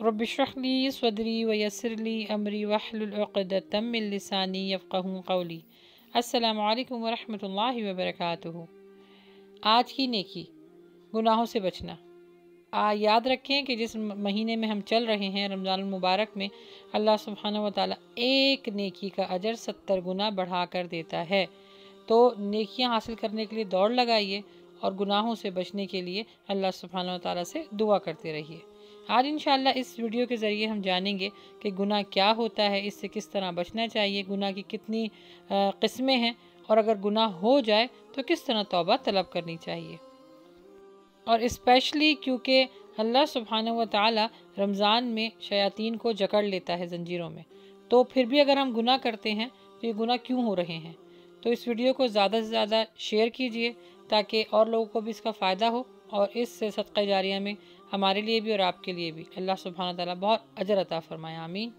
امري واحلل सदरी वयसरली अमरी يفقهوا قولي السلام कौली असलकम الله وبركاته आज की नेकी गुनाहों से बचना आ याद रखें कि जिस महीने में हम चल रहे हैं रमज़ान मुबारक में अल्लाह सुबहाना व एक नेकी का अजर सत्तर गुना बढ़ा कर देता है तो नेकियां हासिल करने के लिए दौड़ लगाइए और गुनाहों से बचने के लिए अल्लाह सुबहाना व से दुआ करते रहिए आज इन इस वीडियो के ज़रिए हम जानेंगे कि गुनाह क्या होता है इससे किस तरह बचना चाहिए गुनाह की कितनी किस्में हैं और अगर गुनाह हो जाए तो किस तरह तौबा तलब करनी चाहिए और इस्पेशली क्योंकि अल्लाह सुबहाना व ताली रमज़ान में शयातीन को जकड़ लेता है जंजीरों में तो फिर भी अगर हम गुना करते हैं तो ये गुना क्यों हो रहे हैं तो इस वीडियो को ज़्यादा से ज़्यादा शेयर कीजिए ताकि और लोगों को भी इसका फ़ायदा हो और इस सदका जारिया में हमारे लिए भी और आपके लिए भी अल्लाह सुबहाना तला बहुत अजर अता फरमाए आमीन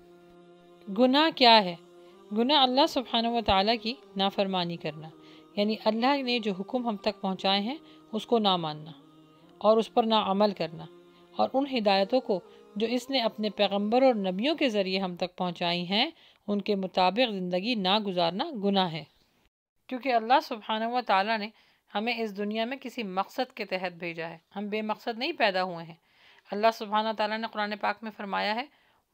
गुनाह क्या है गुनाह अल्लाह सुबहाना व ताली की नाफरमानी करना यानी अल्लाह ने जो हुक्म हम तक पहुँचाए हैं उसको ना मानना और उस पर ना अमल करना और उन हिदायतों को जो इसने अपने पैगम्बर और नबियों के ज़रिए हम तक पहुँचाई हैं उनके मुताबिक ज़िंदगी ना गुजारना गुनाह है क्योंकि अल्लाह सुबहाना व ताली ने हमें इस दुनिया में किसी मकसद के तहत भेजा है हम बेमकसद नहीं पैदा हुए हैं अल्लाह सुबहाना ताला ने कुरान पाक में फरमाया है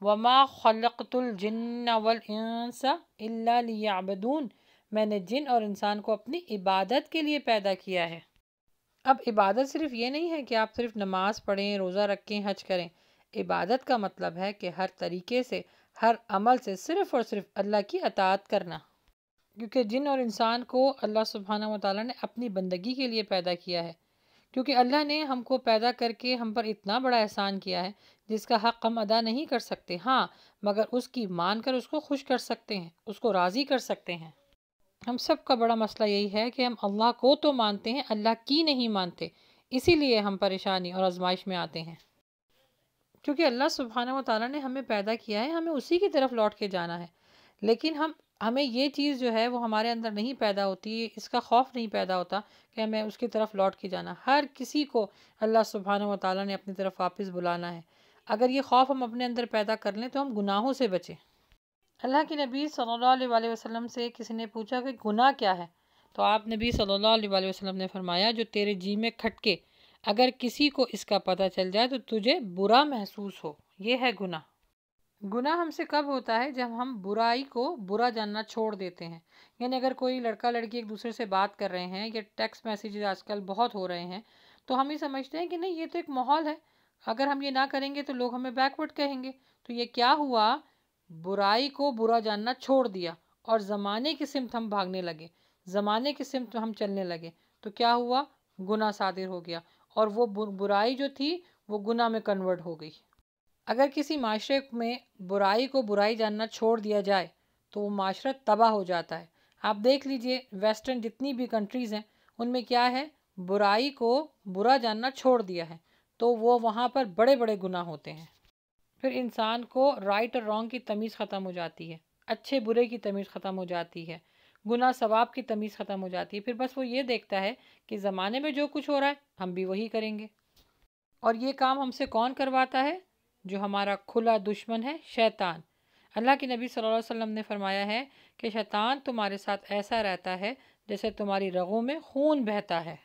वमा खलतुलजन्नावलसाबदून मैंने जिन और इंसान को अपनी इबादत के लिए पैदा किया है अब इबादत सिर्फ ये नहीं है कि आप सिर्फ नमाज़ पढ़ें रोज़ा रखें हज करें इबादत का मतलब है कि हर तरीके से हर अमल से सिर्फ़ और सिर्फ अल्लाह की अतात करना क्योंकि जिन और इंसान को अल्लाह सुबहाना वाली ने अपनी बंदगी के लिए पैदा किया है क्योंकि अल्लाह ने हमको पैदा करके हम पर इतना बड़ा एहसान किया है जिसका हक हम अदा नहीं कर सकते हाँ मगर उसकी मान कर उसको खुश कर सकते हैं उसको राज़ी कर सकते हैं हम सब का बड़ा मसला यही है कि हम अल्लाह को तो मानते हैं अल्लाह की नहीं मानते इसीलिए हम परेशानी और आजमाइश में आते हैं क्योंकि अल्लाह सुबहाना वाली ने हमें पैदा किया है हमें उसी की तरफ लौट के जाना है लेकिन हम हमें ये चीज़ जो है वो हमारे अंदर नहीं पैदा होती इसका खौफ नहीं पैदा होता कि हमें उसकी तरफ लौट के जाना हर किसी को अल्लाह सुबहान व ताली ने अपनी तरफ वापस बुलाना है अगर ये खौफ हम अपने अंदर पैदा कर लें तो हम गुनाहों से बचें अल्लाह के नबी सल्ला वसलम से किसी ने पूछा कि गुनाह क्या है तो आप नबी सल्ला वसलम ने फरमाया जो तेरे जी में खटके अगर किसी को इसका पता चल जाए तो तुझे बुरा महसूस हो ये है गुनाह गुनाह हमसे कब होता है जब हम बुराई को बुरा जानना छोड़ देते हैं यानी अगर कोई लड़का लड़की एक दूसरे से बात कर रहे हैं या टेक्स्ट मैसेज आजकल बहुत हो रहे हैं तो हम ये समझते हैं कि नहीं ये तो एक माहौल है अगर हम ये ना करेंगे तो लोग हमें बैकवर्ड कहेंगे तो ये क्या हुआ बुराई को बुरा जानना छोड़ दिया और ज़माने की सिमत हम भागने लगे ज़माने की सिमत हम चलने लगे तो क्या हुआ गुना सादिर हो गया और वो बुराई जो थी वो गुना में कन्वर्ट हो गई अगर किसी माशरे में बुराई को बुराई जानना छोड़ दिया जाए तो वो माशरा तबाह हो जाता है आप देख लीजिए वेस्टर्न जितनी भी कंट्रीज़ हैं उनमें क्या है बुराई को बुरा जानना छोड़ दिया है तो वो वहाँ पर बड़े बड़े गुनाह होते हैं फिर इंसान को राइट और रॉन्ग की तमीज़ ख़त्म हो जाती है अच्छे बुरे की तमीज़ ख़त्म हो जाती है गुना सवाब की तमीज़ ख़त्म हो जाती है फिर बस वो ये देखता है कि ज़माने में जो कुछ हो रहा है हम भी वही करेंगे और ये काम हमसे कौन करवाता है जो हमारा खुला दुश्मन है शैतान अल्लाह के नबी सल्लल्लाहु अलैहि वसल्लम ने फरमाया है कि शैतान तुम्हारे साथ ऐसा रहता है जैसे तुम्हारी रगों में खून बहता है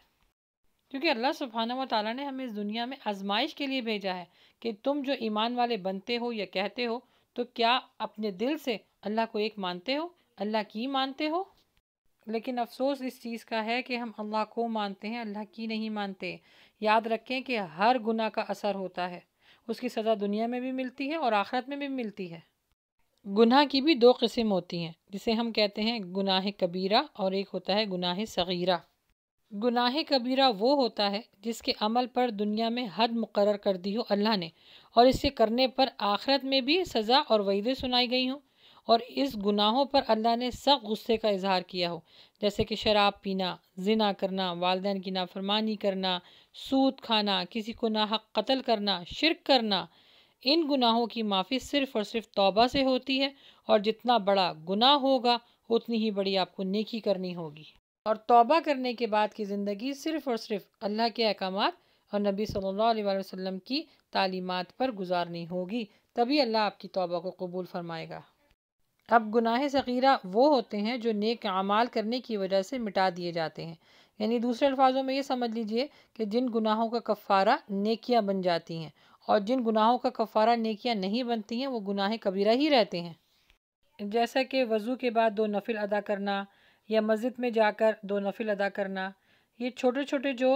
क्योंकि अल्लाह सुबहाना व ताली ने हमें इस दुनिया में आजमाइश के लिए भेजा है कि तुम जो ईमान वाले बनते हो या कहते हो तो क्या अपने दिल से अल्लाह को एक मानते हो अल्लाह की मानते हो लेकिन अफसोस इस चीज़ का है कि हम अल्लाह को मानते हैं अल्लाह की नहीं मानते याद रखें कि हर गुनाह का असर होता है उसकी सज़ा दुनिया में भी मिलती है और आखरत में भी मिलती है गुनाह की भी दो किस्म होती हैं जिसे हम कहते हैं गुनाह कबीरा और एक होता है गुनाह सगीरा गुनाह कबीरा वो होता है जिसके अमल पर दुनिया में हद मुकर कर दी हो अल्लाह ने और इसे करने पर आखरत में भी सज़ा और वहीदे सुनाई गई हों और इस गुनाहों पर अल्लाह ने सख्त गुस्से का इजहार किया हो जैसे कि शराब पीना जिना करना वालदेन की नाफरमानी करना सूद खाना किसी को हक कत्ल करना शिरक करना इन गुनाहों की माफ़ी सिर्फ़ और सिर्फ तौबा से होती है और जितना बड़ा गुनाह होगा उतनी ही बड़ी आपको नेकी करनी होगी और तौबा करने के बाद की ज़िंदगी सिर्फ़ और सिर्फ अल्लाह के अहकाम और नबी सल्लल्लाहु अलैहि वसल्लम की तालीमात पर गुजारनी होगी तभी अल्लाह आपकी तौबा को कबूल फ़रमाएगा अब गुनाह सगीरा वो होते हैं जो नेक अमाल करने की वजह से मिटा दिए जाते हैं यानी दूसरे अल्फाजों में ये समझ लीजिए कि जिन गुनाहों का कफ़ारा नेकियाँ बन जाती हैं और जिन गुनाहों का कफ़ारा नेकियाँ नहीं बनती हैं वो गुनाह कबीरा ही रहते हैं जैसा कि वज़ू के बाद दो नफिल अदा करना या मस्जिद में जाकर दो नफिल अदा करना ये छोटे छोटे जो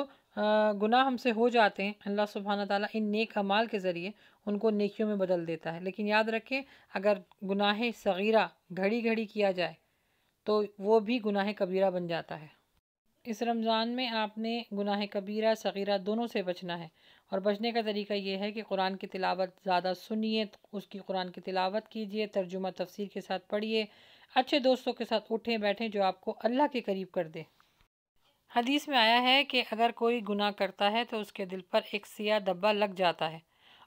गुनाह हमसे हो जाते हैं अल्लाह सुबहाना ताली इन नेक अमाल के ज़रिए उनको नेकियों में बदल देता है लेकिन याद रखें अगर गुनाह सगीरा घड़ी घड़ी किया जाए तो वो भी गुनाह कबीरा बन जाता है इस रमज़ान में आपने गुनाह कबीरा सगीरा दोनों से बचना है और बचने का तरीका यह है कि कुरान की तिलावत ज़्यादा सुनिए उसकी कुरान की तिलावत कीजिए तर्जुमा तफसीर के साथ पढ़िए अच्छे दोस्तों के साथ उठें बैठें जो आपको अल्लाह के करीब कर दे हदीस में आया है कि अगर कोई गुनाह करता है तो उसके दिल पर एक सिया दब्बा लग जाता है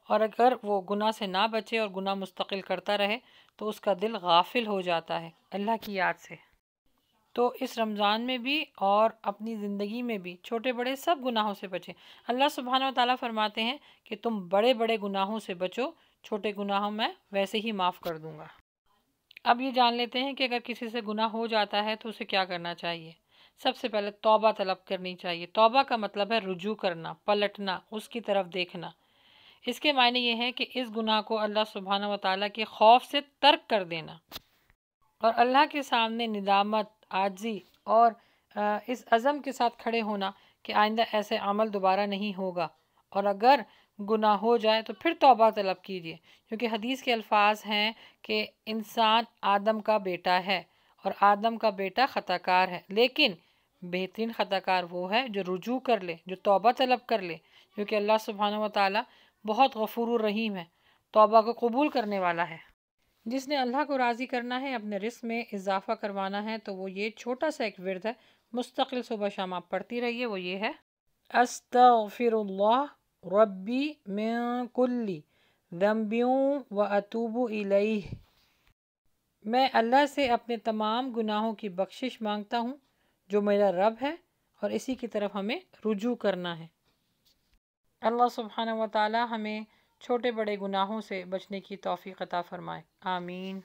और अगर वो गुनाह से ना बचे और गुनाह मुस्तकिल करता रहे तो उसका दिल गाफिल हो जाता है अल्लाह की याद से तो इस रमज़ान में भी और अपनी ज़िंदगी में भी छोटे बड़े सब गुनाहों से बचें अल्लाह सुबहान ताली फरमाते हैं कि तुम बड़े बड़े गुनाहों से बचो छोटे गुनाहों में वैसे ही माफ़ कर दूँगा अब ये जान लेते हैं कि अगर किसी से गुनाह हो जाता है तो उसे क्या करना चाहिए सबसे पहले तौबा तलब करनी चाहिए तौबा का मतलब है रुजू करना पलटना उसकी तरफ देखना इसके मायने ये हैं कि इस गुनाह को अल्लाह सुबहाना वाली ताली के खौफ से तर्क कर देना और अल्लाह के सामने निदामत आजी और इस अज़म के साथ खड़े होना कि आइंदा ऐसे अमल दोबारा नहीं होगा और अगर गुनाह हो जाए तो फिर तोबा तलब कीजिए क्योंकि हदीस के अल्फाज हैं कि इंसान आदम का बेटा है और आदम का बेटा ख़ताकार है लेकिन बेहतरीन ख़ताकार वो है जो रुजू कर ले जो तोबा तलब कर ले क्योंकि अल्लाह सुबहान व ताली बहुत गफूर रहीम है तोबा को कबूल करने वाला है जिसने अल्लाह को राज़ी करना है अपने रिस्क में इजाफा करवाना है तो वो ये छोटा सा एक विरद है मुस्तकिल सुबह शाम आप पढ़ती रहिए वो ये है फिर रबी में कुल्ली दम्बियों व अतूबू इलई मैं अल्लाह से अपने तमाम गुनाहों की बख्शिश मांगता हूँ जो मेरा रब है और इसी की तरफ हमें रुजू करना है अल्लाह सुबहाना व हमें छोटे बड़े गुनाहों से बचने की तोफ़ी अता फ़रमाए आमीन